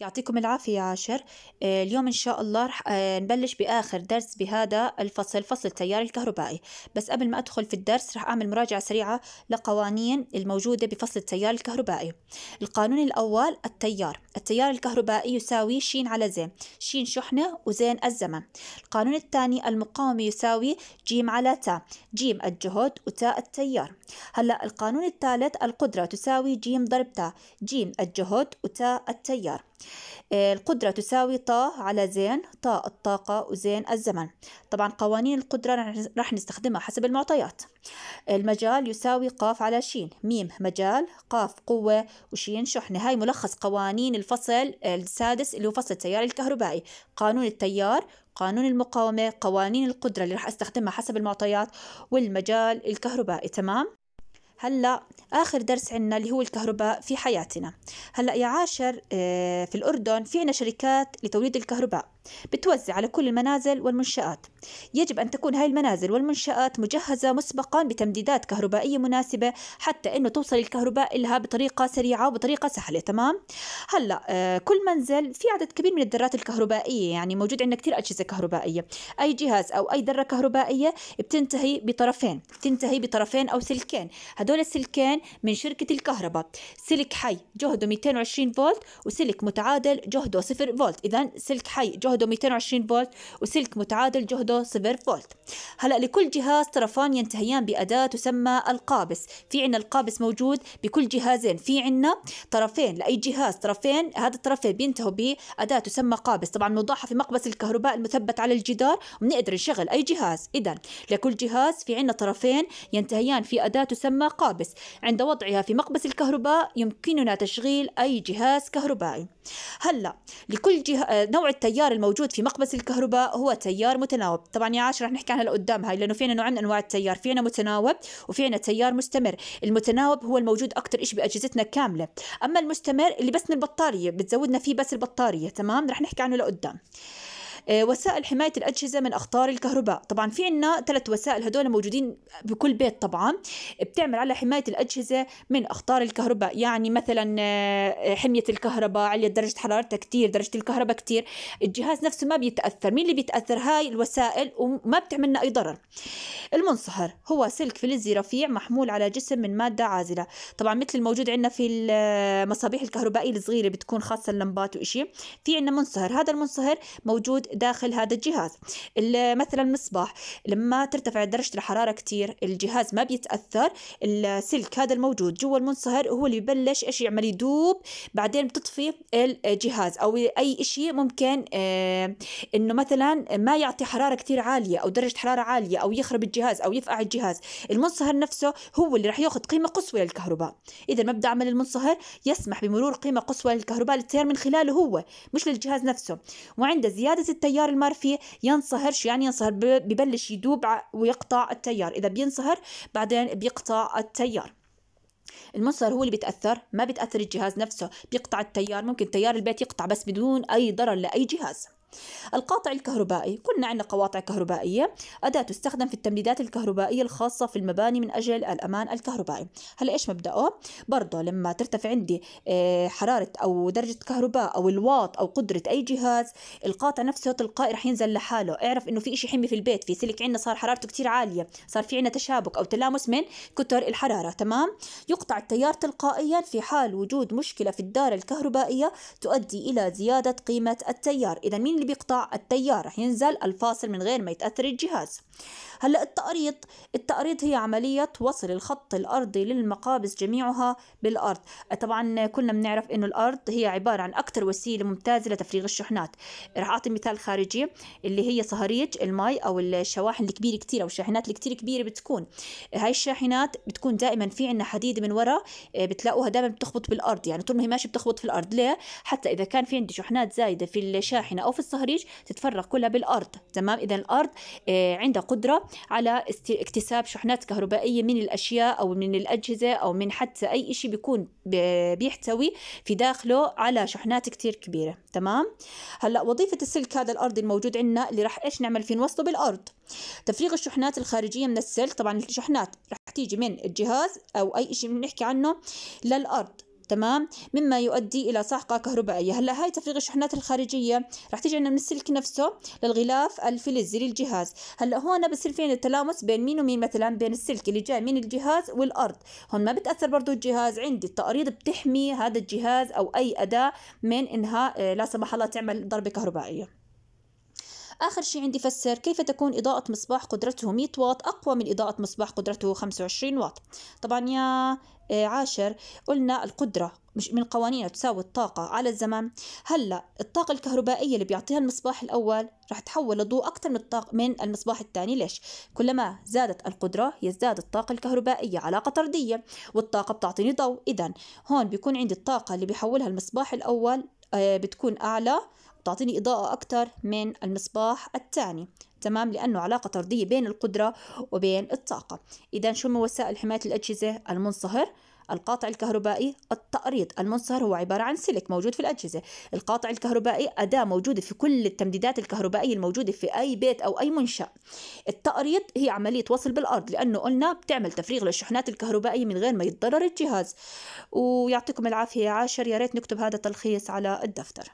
يعطيكم العافية يا عاشر آه، اليوم إن شاء الله رح آه، نبلش بآخر درس بهذا الفصل فصل التيار الكهربائي بس قبل ما أدخل في الدرس رح أعمل مراجعة سريعة لقوانين الموجودة بفصل التيار الكهربائي القانون الأول التيار التيار الكهربائي يساوي شين على زين شين شحنة وزين الزمن القانون الثاني المقاومة يساوي جيم على تا جيم الجهد وتاء التيار هلأ القانون الثالث القدرة تساوي جيم ضرب تا جيم الجهد وتاء التيار آه، القدرة تساوي طا على زين طا الطاقة وزين الزمن طبعا قوانين القدرة رح نستخدمها حسب المعطيات المجال يساوي قاف على شين ميم مجال قاف قوة وشين شحنة هاي ملخص قوانين الفصل السادس اللي هو فصل التيار الكهربائي قانون التيار قانون المقاومة قوانين القدرة اللي رح استخدمها حسب المعطيات والمجال الكهربائي تمام هلا اخر درس عنا اللي هو الكهرباء في حياتنا هلا يا عاشر آه، في الاردن في عنا شركات لتوليد الكهرباء بتوزع على كل المنازل والمنشآت يجب أن تكون هاي المنازل والمنشآت مجهزة مسبقا بتمديدات كهربائية مناسبة حتى أنه توصل الكهرباء لها بطريقة سريعة وبطريقة سهلة تمام هلا آه كل منزل في عدد كبير من الدرات الكهربائية يعني موجود عندنا كثير أجهزة كهربائية أي جهاز أو أي درة كهربائية بتنتهي بطرفين بتنتهي بطرفين أو سلكين هدول السلكين من شركة الكهرباء سلك حي جهده 220 فولت وسلك متعادل جهده 0 فولت إذا سلك حي جهده جهده 220 فولت وسلك متعادل جهده 0 فولت هلا لكل جهاز طرفان ينتهيان بأداة تسمى القابس في عنا القابس موجود بكل جهازين في عنا طرفين لأي جهاز طرفين هذا الطرفين بينتهوا بأداة تسمى قابس طبعا بنوضعها في مقبس الكهرباء المثبت على الجدار وبنقدر نشغل أي جهاز إذا لكل جهاز في عنا طرفين ينتهيان في أداة تسمى قابس عند وضعها في مقبس الكهرباء يمكننا تشغيل أي جهاز كهربائي هلا لكل جه... نوع التيار الموجود في مقبس الكهرباء هو تيار متناوب طبعا يا عاش رح نحكي عنها لقدام هاي لانه في عندنا نوع من انواع التيار في عندنا متناوب وفي عندنا تيار مستمر المتناوب هو الموجود اكثر شيء باجهزتنا كامله اما المستمر اللي بس من البطاريه بتزودنا فيه بس البطاريه تمام رح نحكي عنه لقدام آه، وسائل حماية الأجهزة من أخطار الكهرباء طبعا في عنا ثلاث وسائل هدول موجودين بكل بيت طبعا بتعمل على حماية الأجهزة من أخطار الكهرباء يعني مثلا آه، آه، حمية الكهرباء عالية درجة حرارتها كتير درجة الكهرباء كتير الجهاز نفسه ما بيتأثر مين اللي بيتأثر هاي الوسائل وما بتعملنا أي ضرر المنصهر هو سلك فلزي رفيع محمول على جسم من مادة عازلة طبعا مثل الموجود عندنا في المصابيح الكهربائية الصغيرة بتكون خاصة اللمبات وإشي في عنا منصهر هذا المنصهر موجود داخل هذا الجهاز مثلا المصباح لما ترتفع درجة الحرارة كتير الجهاز ما بيتأثر السلك هذا الموجود جوا المنصهر هو اللي ببلش إيش يعمل يدوب بعدين بتطفي الجهاز أو أي إشي ممكن آه، إنه مثلا ما يعطي حرارة كتير عالية أو درجة حرارة عالية أو يخرب الجهاز أو يفقع الجهاز المنصهر نفسه هو اللي راح ياخذ قيمة قصوى للكهرباء إذا مبدأ عمل المنصهر يسمح بمرور قيمة قصوى للكهرباء للتيار من خلاله هو مش للجهاز نفسه وعند زيادة التيار المرفي ينصهرش يعني ينصهر ببلش يدوب ويقطع التيار إذا بينصهر بعدين بيقطع التيار المنصهر هو اللي بيتاثر ما بيتأثر الجهاز نفسه بيقطع التيار ممكن تيار البيت يقطع بس بدون اي ضرر لاي جهاز القاطع الكهربائي كنا عندنا قواطع كهربائية أداة تستخدم في التمديدات الكهربائية الخاصة في المباني من أجل الأمان الكهربائي هلا إيش مبدأه برضه لما ترتفع عندي آه، حرارة أو درجة كهرباء أو الواط أو قدرة أي جهاز القاطع نفسه تلقائي رح ينزل لحاله اعرف إنه في إشي حمي في البيت في سلك عندنا صار حرارته كتير عالية صار في عندنا تشابك أو تلامس من كتر الحرارة تمام يقطع التيار تلقائيا في حال وجود مشكلة في الدارة الكهربائية تؤدي إلى زيادة قيمة التيار إذا مين اللي بيقطع التيار رح ينزل الفاصل من غير ما يتأثر الجهاز هلا التأريض التأريض هي عملية وصل الخط الأرضي للمقابس جميعها بالأرض طبعا كلنا بنعرف إنه الأرض هي عبارة عن أكثر وسيلة ممتازة لتفريغ الشحنات رح أعطي مثال خارجي اللي هي صهاريج المي أو الشواحن الكبيرة كتير أو الشاحنات الكتير كبيرة بتكون هاي الشاحنات بتكون دائما في عنا حديد من ورا آه، بتلاقوها دائما بتخبط بالأرض يعني طول ما هي ماشية بتخبط في الأرض ليه؟ حتى إذا كان في عندي شحنات زايدة في الشاحنة أو في الصهريج تتفرغ كلها بالارض تمام اذا الارض آه، عندها قدره على اكتساب شحنات كهربائيه من الاشياء او من الاجهزه او من حتى اي شيء بيكون بيحتوي في داخله على شحنات كتير كبيره تمام هلا وظيفه السلك هذا الارض الموجود عندنا اللي راح ايش نعمل فيه نوصله بالارض تفريغ الشحنات الخارجيه من السلك طبعا الشحنات راح تيجي من الجهاز او اي شيء بنحكي عنه للارض تمام مما يؤدي الى صعقه كهربائيه هلا هاي تفريغ الشحنات الخارجيه رح تيجي عندنا من السلك نفسه للغلاف الفلزي للجهاز هلا هون بصير في التلامس بين مين ومين مثلا بين السلك اللي جاي من الجهاز والارض هون ما بتاثر برضه الجهاز عندي التقريض بتحمي هذا الجهاز او اي اداه من انها آه، لا سمح الله تعمل ضربه كهربائيه آخر شيء عندي فسر كيف تكون إضاءة مصباح قدرته 100 واط أقوى من إضاءة مصباح قدرته 25 واط طبعا يا آه، عاشر قلنا القدرة مش من قوانينها تساوي الطاقة على الزمن هلا الطاقة الكهربائية اللي بيعطيها المصباح الأول رح تحول لضوء أكثر من الطاقة من المصباح الثاني ليش؟ كلما زادت القدرة يزداد الطاقة الكهربائية علاقة طردية والطاقة بتعطيني ضوء إذا هون بيكون عندي الطاقة اللي بيحولها المصباح الأول آه، بتكون أعلى بتعطيني إضاءة أكثر من المصباح الثاني تمام لأنه علاقة طردية بين القدرة وبين الطاقة إذا شو من وسائل حماية الأجهزة المنصهر القاطع الكهربائي التأريض المنصهر هو عبارة عن سلك موجود في الأجهزة القاطع الكهربائي أداة موجودة في كل التمديدات الكهربائية الموجودة في أي بيت أو أي منشأ التأريض هي عملية وصل بالأرض لأنه قلنا بتعمل تفريغ للشحنات الكهربائية من غير ما يتضرر الجهاز ويعطيكم العافية يا عاشر يا ريت نكتب هذا التلخيص على الدفتر